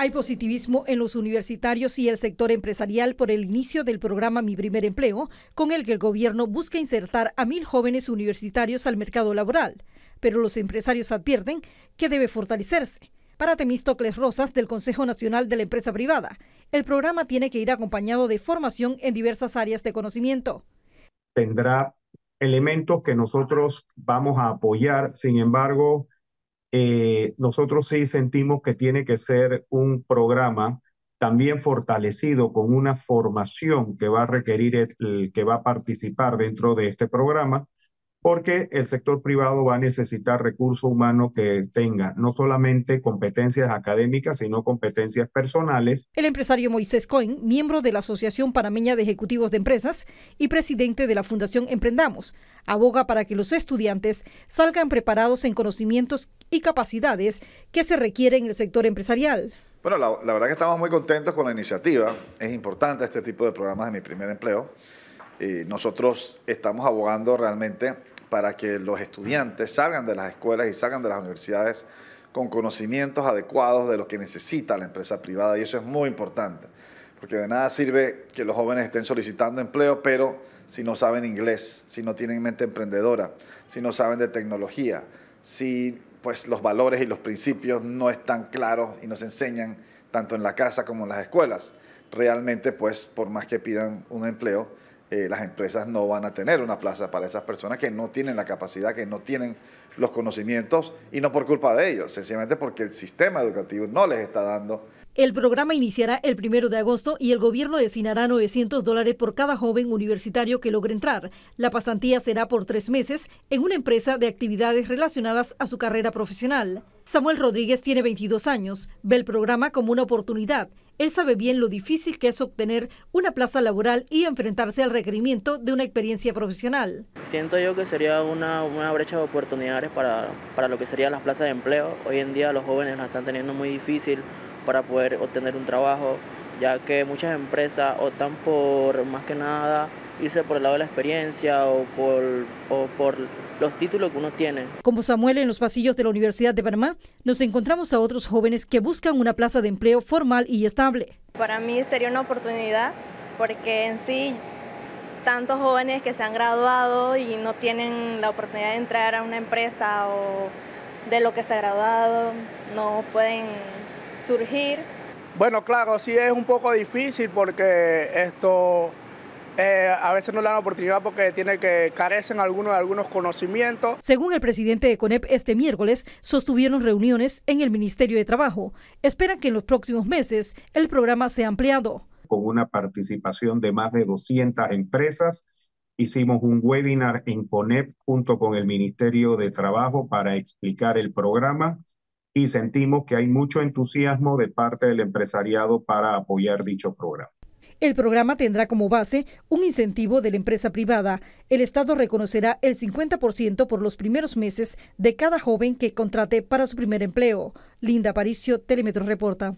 Hay positivismo en los universitarios y el sector empresarial por el inicio del programa Mi Primer Empleo, con el que el gobierno busca insertar a mil jóvenes universitarios al mercado laboral. Pero los empresarios advierten que debe fortalecerse. Para Temístocles Rosas, del Consejo Nacional de la Empresa Privada, el programa tiene que ir acompañado de formación en diversas áreas de conocimiento. Tendrá elementos que nosotros vamos a apoyar, sin embargo, eh, nosotros sí sentimos que tiene que ser un programa también fortalecido con una formación que va a requerir que va a participar dentro de este programa porque el sector privado va a necesitar recurso humano que tenga no solamente competencias académicas, sino competencias personales. El empresario Moisés Cohen, miembro de la Asociación Panameña de Ejecutivos de Empresas y presidente de la Fundación Emprendamos, aboga para que los estudiantes salgan preparados en conocimientos y capacidades que se requieren en el sector empresarial. Bueno, la, verdad que estamos muy contentos con la iniciativa. Es importante este tipo de programas de mi primer empleo. nosotros estamos abogando realmente para que los estudiantes salgan de las escuelas y salgan de las universidades con conocimientos adecuados de lo que necesita la empresa privada y eso es muy importante, porque de nada sirve que los jóvenes estén solicitando empleo, pero si no saben inglés, si no tienen mente emprendedora, si no saben de tecnología, si pues los valores y los principios no están claros y no se enseñan tanto en la casa como en las escuelas. Realmente, pues, por más que pidan un empleo, eh, las empresas no van a tener una plaza para esas personas que no tienen la capacidad, que no tienen los conocimientos y no por culpa de ellos, sencillamente porque el sistema educativo no les está dando. El programa iniciará el primero de agosto y el gobierno destinará 900 dólares por cada joven universitario que logre entrar. La pasantía será por tres meses en una empresa de actividades relacionadas a su carrera profesional. Samuel Rodríguez tiene 22 años, ve el programa como una oportunidad. Él sabe bien lo difícil que es obtener una plaza laboral y enfrentarse al requerimiento de una experiencia profesional. Siento yo que sería una, brecha de oportunidades para, para lo que serían las plazas de empleo. Hoy en día los jóvenes la están teniendo muy difícil para poder obtener un trabajo, ya que muchas empresas optan por más que nada irse por el lado de la experiencia o por, o por los títulos que uno tiene. Como Samuel en los pasillos de la Universidad de Panamá, nos encontramos a otros jóvenes que buscan una plaza de empleo formal y estable. Para mí sería una oportunidad porque en sí tantos jóvenes que se han graduado y no tienen la oportunidad de entrar a una empresa o de lo que se ha graduado, no pueden surgir. Bueno, claro, sí es un poco difícil porque esto eh, a veces no le dan oportunidad porque tiene que carecen algunos algunos conocimientos. Según el presidente de CONEP, este miércoles sostuvieron reuniones en el Ministerio de Trabajo. Esperan que en los próximos meses el programa sea ampliado. Con una participación de más de 200 empresas, hicimos un webinar en CONEP junto con el Ministerio de Trabajo para explicar el programa y sentimos que hay mucho entusiasmo de parte del empresariado para apoyar dicho programa. El programa tendrá como base un incentivo de la empresa privada. El Estado reconocerá el 50% por los primeros meses de cada joven que contrate para su primer empleo. Linda Paricio, Telemetro Reporta.